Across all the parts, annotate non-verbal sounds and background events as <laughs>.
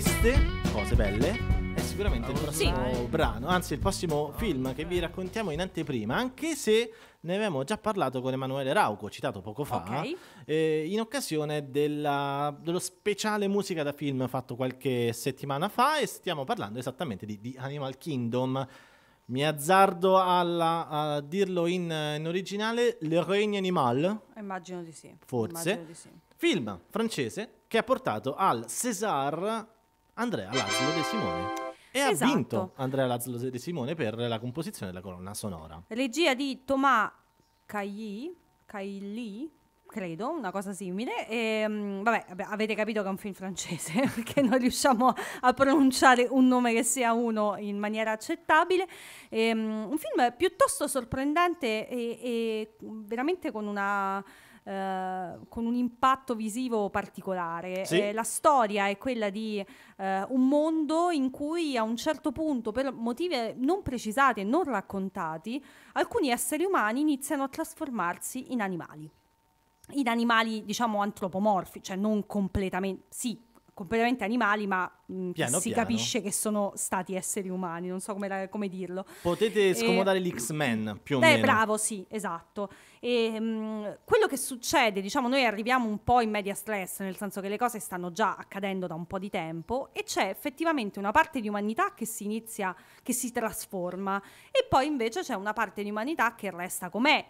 queste cose belle è sicuramente il prossimo sì. brano, anzi il prossimo film che vi raccontiamo in anteprima, anche se ne avevamo già parlato con Emanuele Rauco, citato poco fa, okay. eh, in occasione della, dello speciale musica da film fatto qualche settimana fa e stiamo parlando esattamente di, di Animal Kingdom. Mi azzardo alla, a dirlo in, in, originale Le Regne Animal. Immagino di sì. Forse. Di sì. Film francese che ha portato al César Andrea Lazlo De Simone. E esatto. ha vinto Andrea Lazlo De Simone per la composizione della colonna sonora. Regia di Tomà Cagli, Cailly, credo, una cosa simile. E, ehm, vabbè, avete capito che è un film francese, <laughs> perché non riusciamo a pronunciare un nome che sia uno in maniera accettabile. E, ehm, un film piuttosto sorprendente e, e veramente con una eh, con un impatto visivo particolare. Sì. Eh, la storia è quella di eh, un mondo in cui a un certo punto, per motivi non precisati e non raccontati, alcuni esseri umani iniziano a trasformarsi in animali. In animali, diciamo, antropomorfi, cioè non completamente, sì, completamente animali, ma mh, mm, piano, si piano. capisce che sono stati esseri umani, non so come, come dirlo. Potete scomodare e... l'X-Men più o eh, meno. Bravo, sì, esatto. E, mh, mm, quello che succede, diciamo, noi arriviamo un po' in media stress, nel senso che le cose stanno già accadendo da un po' di tempo e c'è effettivamente una parte di umanità che si inizia, che si trasforma e poi invece c'è una parte di umanità che resta com'è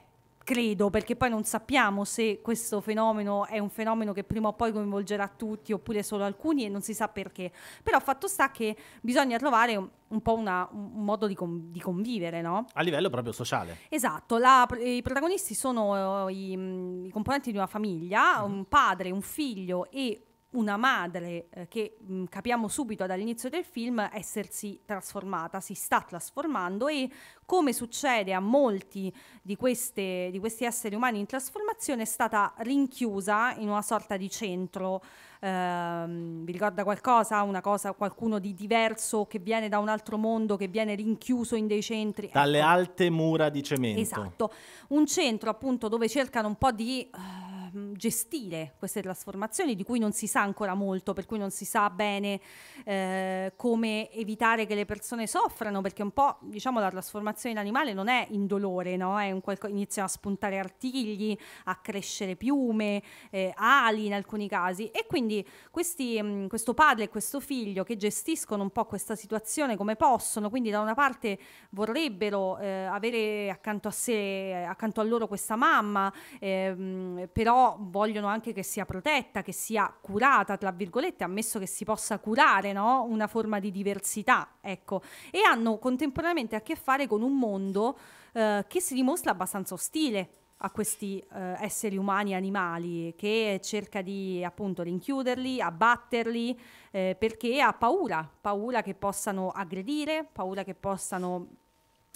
credo, perché poi non sappiamo se questo fenomeno è un fenomeno che prima o poi coinvolgerà tutti oppure solo alcuni e non si sa perché. Però fatto sta che bisogna trovare un, po' una, un modo di, con, di, convivere, no? A livello proprio sociale. Esatto, la, i protagonisti sono eh, i, mm, i, componenti di una famiglia, mm. un padre, un figlio e una madre eh, che mh, mm, capiamo subito dall'inizio del film essersi trasformata, si sta trasformando e come succede a molti di, queste, di questi esseri umani in trasformazione è stata rinchiusa in una sorta di centro. Ehm, vi ricorda qualcosa? Una cosa, qualcuno di diverso che viene da un altro mondo, che viene rinchiuso in dei centri? Dalle ecco. alte mura di cemento. Esatto, un centro appunto dove cercano un po' di... Uh, Mm, gestire queste trasformazioni di cui non si sa ancora molto, per cui non si sa bene eh, come evitare che le persone soffrano, perché un po' diciamo la trasformazione in animale non è indolore, no? è qualco- iniziano a spuntare artigli, a crescere piume, eh, ali in alcuni casi e quindi questi, mh, mm, questo padre e questo figlio che gestiscono un po' questa situazione come possono, quindi da una parte vorrebbero eh, avere accanto a sé, accanto a loro questa mamma, ehm, però vogliono anche che sia protetta, che sia curata, tra virgolette, ammesso che si possa curare no? una forma di diversità, ecco, e hanno contemporaneamente a che fare con un mondo eh, che si dimostra abbastanza ostile a questi eh, esseri umani animali che cerca di appunto rinchiuderli, abbatterli eh, perché ha paura, paura che possano aggredire, paura che possano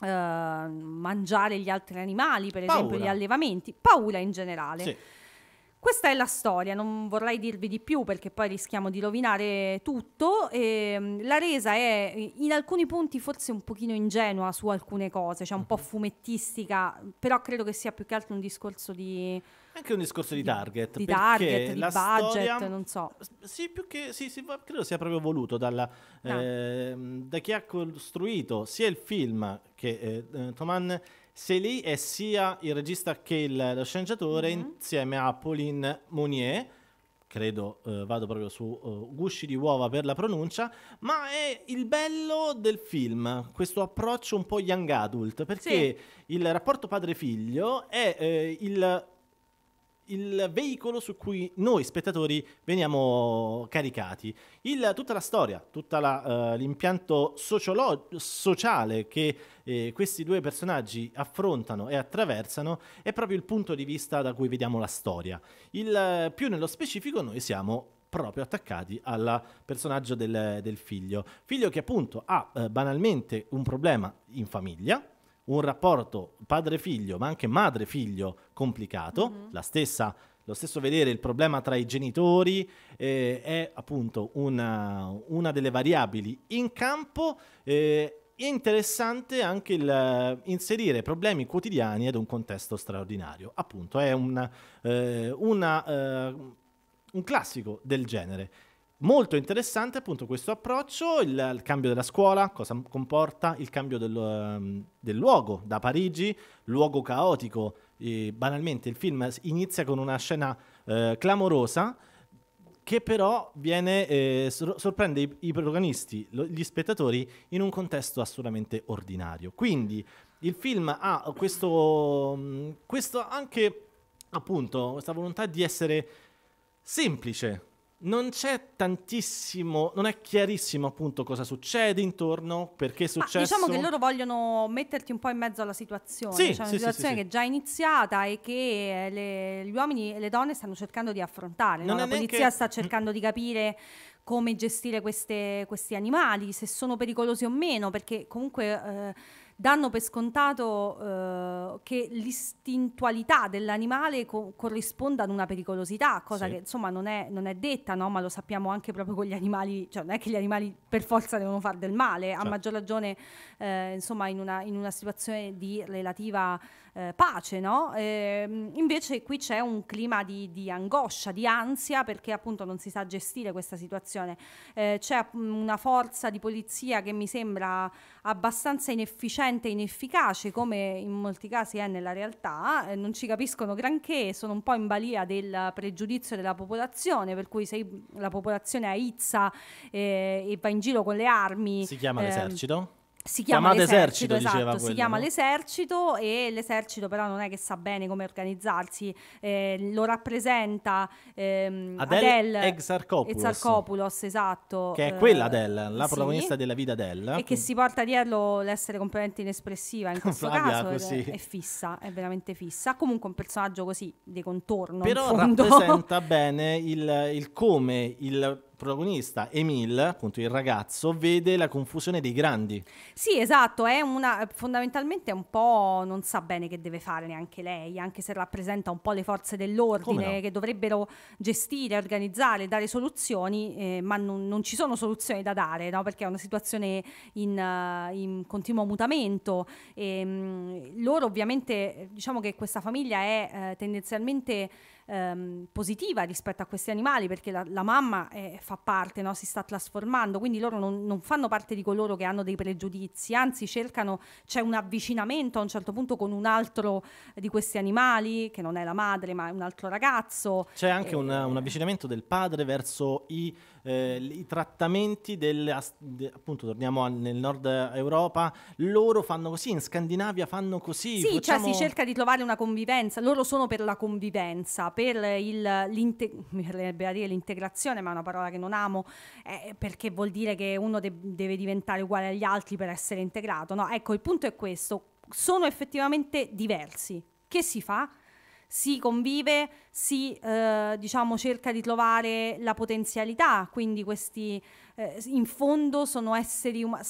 eh, mangiare gli altri animali, per paura. esempio gli allevamenti, paura in generale. Sì. Questa è la storia, non vorrei dirvi di più perché poi rischiamo di rovinare tutto. E, ehm, la resa è in alcuni punti forse un pochino ingenua su alcune cose, cioè un po' mhm. fumettistica, però credo che sia più che altro un discorso di... Anche un discorso di, target. Di target, di budget, storia, non so. Sì, più che, sì, sì, credo sia proprio voluto dalla, no. Ah. eh, da chi ha costruito sia il film che eh, eh Toman se lì è sia il regista che il, lo sceneggiatore mm-hmm. insieme a Pauline Monnier credo eh, vado proprio su uh, gusci di uova per la pronuncia, ma è il bello del film, questo approccio un po' young adult, perché sì. il rapporto padre-figlio è eh, il il veicolo su cui noi spettatori veniamo caricati. Il, tutta la storia, tutto uh, eh, l'impianto sociolo- sociale che eh, questi due personaggi affrontano e attraversano è proprio il punto di vista da cui vediamo la storia. Il, più nello specifico noi siamo proprio attaccati al personaggio del, del figlio. Figlio che appunto ha eh, banalmente un problema in famiglia, un rapporto padre-figlio, ma anche madre-figlio complicato, mm-hmm. la stessa lo stesso vedere il problema tra i genitori eh, è appunto una, una, delle variabili in campo. Eh, è interessante anche il, eh, inserire problemi quotidiani ad un contesto straordinario. Appunto, è un, eh, una, eh, un classico del genere. Molto interessante appunto questo approccio, il, il, cambio della scuola, cosa comporta il cambio del, ehm, del luogo da Parigi, luogo caotico. E banalmente il film inizia con una scena eh, clamorosa che però viene, eh, sorprende i, i protagonisti, lo, gli spettatori, in un contesto assolutamente ordinario. Quindi il film ha questo, questo anche appunto, questa volontà di essere semplice non c'è tantissimo, non è chiarissimo appunto cosa succede intorno, perché è successo. Ma diciamo che loro vogliono metterti un po' in mezzo alla situazione, sì, cioè una sì, situazione sì, che è già iniziata e che eh, le, gli uomini e le donne stanno cercando di affrontare. No? La neanche... polizia sta cercando di capire come gestire queste, questi animali, se sono pericolosi o meno, perché comunque. Eh, danno per scontato eh, che l'istintualità dell'animale co- corrisponda ad una pericolosità, cosa sì. che insomma non è, non è detta, no? ma lo sappiamo anche proprio con gli animali, cioè non è che gli animali per forza devono fare del male, certo. a maggior ragione eh, insomma in una, in una situazione di relativa eh, pace, no? E, ehm, invece qui c'è un clima di, di, angoscia, di ansia, perché appunto non si sa gestire questa situazione. Eh, c'è una forza di polizia che mi sembra abbastanza inefficiente e inefficace, come in molti casi è nella realtà, eh, non ci capiscono granché, sono un po' in balia del pregiudizio della popolazione, per cui se la popolazione è aizza eh, e va in giro con le armi... Si chiama ehm, l'esercito? si chiama l'esercito, esercito, esatto, quello, si chiama no? l'esercito e l'esercito però non è che sa bene come organizzarsi, eh, lo rappresenta ehm, Adele, Adele Exarchopoulos. Exarchopoulos, esatto. Che è quella eh, Adele, la sì, protagonista della vita Adele. E che si porta dietro l'essere completamente inespressiva in <laughs> questo Flavia, caso, così. È, fissa, è veramente fissa. Comunque un personaggio così, di contorno. Però rappresenta <laughs> bene il, il come il protagonista, Emil, appunto il ragazzo, vede la confusione dei grandi. Sì, esatto, è una, fondamentalmente un po' non sa bene che deve fare neanche lei, anche se rappresenta un po' le forze dell'ordine no? che dovrebbero gestire, organizzare, dare soluzioni, eh, ma non, non, ci sono soluzioni da dare, no? perché è una situazione in, uh, in continuo mutamento. E, ehm, mh, loro ovviamente, diciamo che questa famiglia è uh, tendenzialmente ehm, positiva rispetto a questi animali perché la, la mamma eh, fa parte, no? si sta trasformando, quindi loro non, non, fanno parte di coloro che hanno dei pregiudizi, anzi cercano, c'è un avvicinamento a un certo punto con un altro eh, di questi animali che non è la madre ma è un altro ragazzo. C'è anche e... un, eh, un avvicinamento del padre verso i eh, i trattamenti del, de, appunto torniamo al, nel nord Europa, loro fanno così, in Scandinavia fanno così. Sì, cioè, facciamo... cioè si cerca di trovare una convivenza, loro sono per la convivenza, per, il, l'inte- l'integrazione, ma è una parola che non amo, eh, perché vuol dire che uno de- deve diventare uguale agli altri per essere integrato. No, ecco, il punto è questo, sono effettivamente diversi. Che si fa? si convive, si eh, diciamo, cerca di trovare la potenzialità, quindi questi eh, in fondo sono esseri umani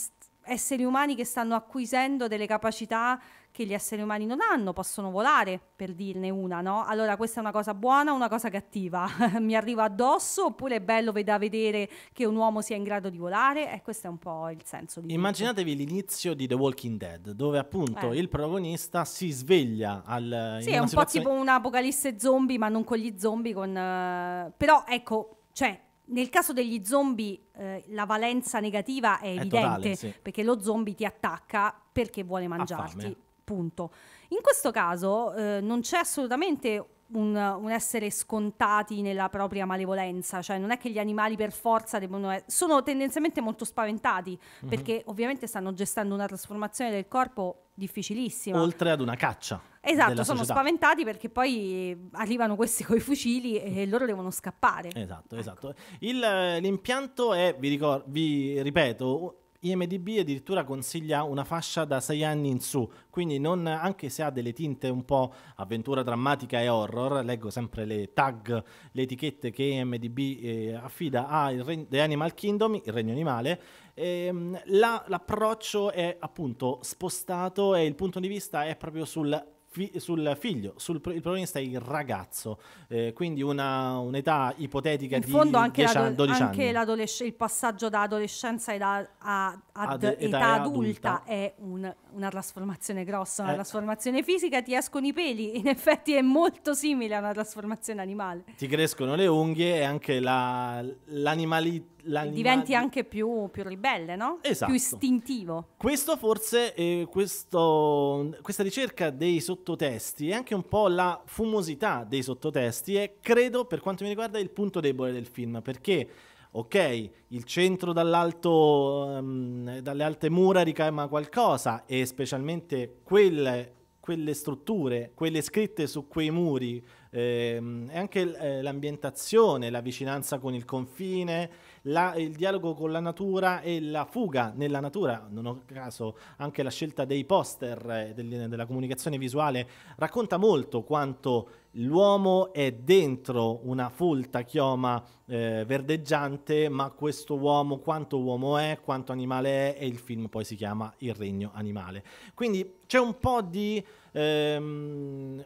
esseri umani che stanno acquisendo delle capacità che gli esseri umani non hanno, possono volare, per dirne una, no? Allora questa è una cosa buona o una cosa cattiva? <laughs> Mi arriva addosso oppure è bello da vedere che un uomo sia in grado di volare? E eh, questo è un po' il senso di... Immaginatevi tutto. l'inizio di The Walking Dead, dove appunto eh. il protagonista si sveglia al... Sì, è un situazione... po' tipo un apocalisse zombie, ma non con gli zombie, con... Uh... Però ecco, cioè nel caso degli zombie eh, la valenza negativa è, è evidente totale, sì. perché lo zombie ti attacca perché vuole mangiarti. Punto. In questo caso eh, non c'è assolutamente un, un, essere scontati nella propria malevolenza, cioè non è che gli animali per forza debbano essere, sono tendenzialmente molto spaventati mm-hmm. perché ovviamente stanno gestendo una trasformazione del corpo difficilissima. Oltre ad una caccia. Esatto, sono società. spaventati perché poi arrivano questi coi fucili e loro devono scappare. Esatto, ecco. esatto. Il, eh, l'impianto è, vi, ricor- vi ripeto, IMDB addirittura consiglia una fascia da 6 anni in su, quindi non, anche se ha delle tinte un po' avventura drammatica e horror, leggo sempre le tag, le etichette che IMDB eh, affida a Re- The Animal Kingdom, il regno animale, ehm, la, l'approccio è appunto spostato e il punto di vista è proprio sul fi- sul figlio, sul pro- il protagonista è il ragazzo, eh, quindi una, un'età ipotetica in di fondo anche, anni, 12 anche anni. il passaggio da adolescenza ad, ad, ad età, età adulta, adulta, è un, una trasformazione grossa, una eh. trasformazione fisica, ti escono i peli, <laughs> in effetti è molto simile a una trasformazione animale. Ti crescono le unghie e anche la, l'animalità l'animale... Diventi anche più, più ribelle, no? Esatto. Più istintivo. Questo forse, eh, questo, questa ricerca dei sottotesti e anche un po' la fumosità dei sottotesti è, credo, per quanto mi riguarda, il punto debole del film, perché ok, il centro um, dalle alte mura ricama qualcosa e specialmente quelle, quelle strutture, quelle scritte su quei muri, e ehm, anche eh, l'ambientazione, la vicinanza con il confine la, il dialogo con la natura e la fuga nella natura, non ho caso anche la scelta dei poster, eh, del, della comunicazione visuale, racconta molto quanto l'uomo è dentro una folta chioma eh, verdeggiante, ma questo uomo quanto uomo è, quanto animale è e il film poi si chiama Il regno animale. Quindi c'è un po' di ehm,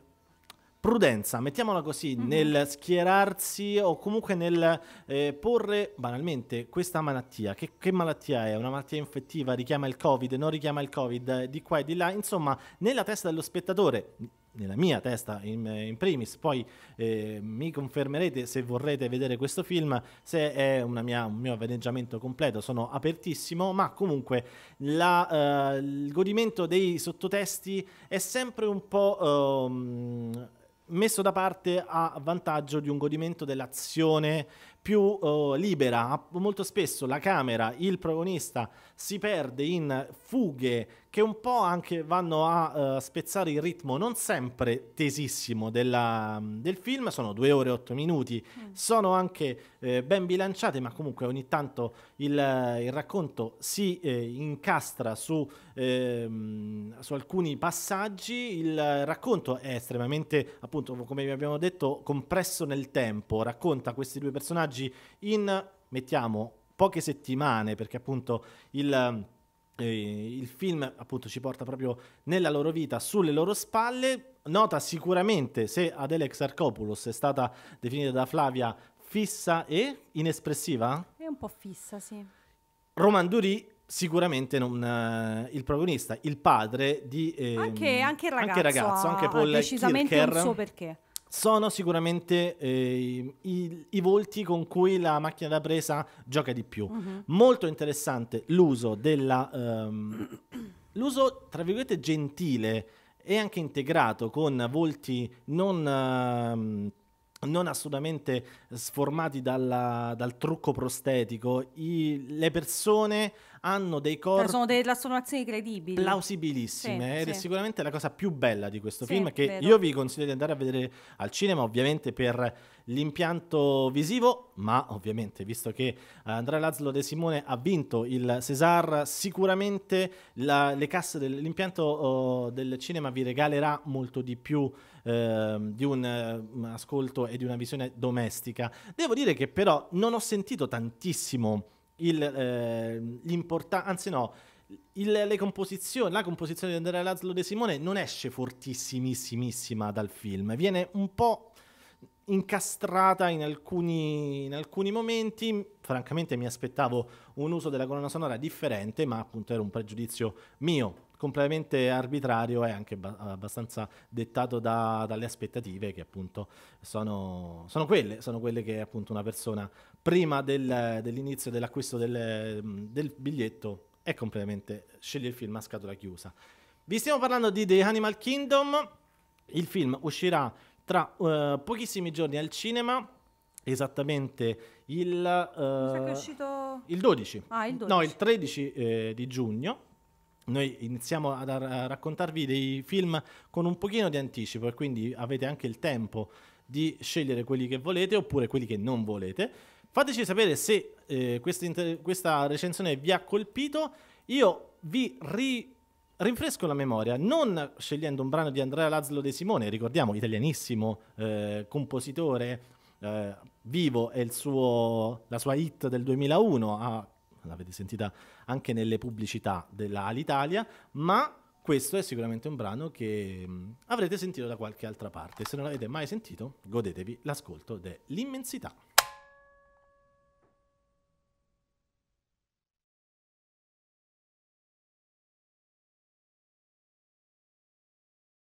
prudenza, mettiamola così, mm-hmm. nel schierarsi o comunque nel eh, porre banalmente questa malattia. Che, che, malattia è? Una malattia infettiva? Richiama il Covid? Non richiama il Covid? Eh, di qua e di là? Insomma, nella testa dello spettatore, nella mia testa in, in primis, poi eh, mi confermerete se vorrete vedere questo film, se è mia, un mio avveneggiamento completo, sono apertissimo, ma comunque la, eh, il godimento dei sottotesti è sempre un po'... Ehm, messo da parte a vantaggio di un godimento dell'azione più eh, libera. Molto spesso la camera, il protagonista si perde in fughe che un po' anche vanno a uh, spezzare il ritmo non sempre tesissimo della, del film, sono due ore e otto minuti, mm. sono anche eh, ben bilanciate, ma comunque ogni tanto il, il racconto si eh, incastra su, eh, su, alcuni passaggi, il racconto è estremamente, appunto, come vi abbiamo detto, compresso nel tempo, racconta questi due personaggi in, mettiamo, poche settimane, perché appunto il, eh, il film appunto, ci porta proprio nella loro vita, sulle loro spalle. Nota sicuramente se Adele Exarchopoulos è stata definita da Flavia fissa e inespressiva? È un po' fissa, sì. Roman Durì sicuramente non, uh, il protagonista, il padre di... Eh, anche, ehm, anche, il ragazzo, anche il ragazzo, ha, anche Paul ha decisamente Kircher, un suo perché sono sicuramente eh, i, i, volti con cui la macchina da presa gioca di più. Uh-huh. Molto interessante l'uso della... Ehm, l'uso, tra virgolette, gentile e anche integrato con volti non... Ehm, non assolutamente sformati dalla, dal trucco prostetico, i, le persone hanno dei cioè, corpi... Sono delle trasformazioni credibili. Plausibilissime, sì, ed sì. è sicuramente la cosa più bella di questo sì, film, che vero. io vi consiglio di andare a vedere al cinema, ovviamente per l'impianto visivo, ma ovviamente, visto che eh, Andrea Lazlo De Simone ha vinto il César, sicuramente la, le casse dell'impianto oh, del cinema vi regalerà molto di più eh, di un eh, ascolto e di una visione domestica. Devo dire che però non ho sentito tantissimo il, eh, anzi no, il, la composizione di Andrea Lazlo De Simone non esce fortissimissimissima dal film, viene un po' incastrata in alcuni, in alcuni, momenti. Francamente mi aspettavo un uso della colonna sonora differente, ma appunto era un pregiudizio mio completamente arbitrario e anche abbastanza dettato da, dalle aspettative che appunto sono, sono, quelle, sono quelle che appunto una persona prima del, dell'inizio dell'acquisto del, del biglietto è completamente sceglie il film a scatola chiusa. Vi stiamo parlando di The Animal Kingdom, il film uscirà tra uh, pochissimi giorni al cinema, esattamente il, uh, il, 12. Ah, il 12. no il 13 eh, di giugno noi iniziamo a, a raccontarvi dei film con un pochino di anticipo e quindi avete anche il tempo di scegliere quelli che volete oppure quelli che non volete. Fateci sapere se eh, questa, inter- questa recensione vi ha colpito. Io vi ri- rinfresco la memoria, non scegliendo un brano di Andrea Lazlo De Simone, ricordiamo, italianissimo eh, compositore eh, vivo e la sua hit del 2001 ha l'avete sentita anche nelle pubblicità dell'Alitalia, ma questo è sicuramente un brano che mm, avrete sentito da qualche altra parte. Se non l'avete mai sentito, godetevi l'ascolto dell'immensità.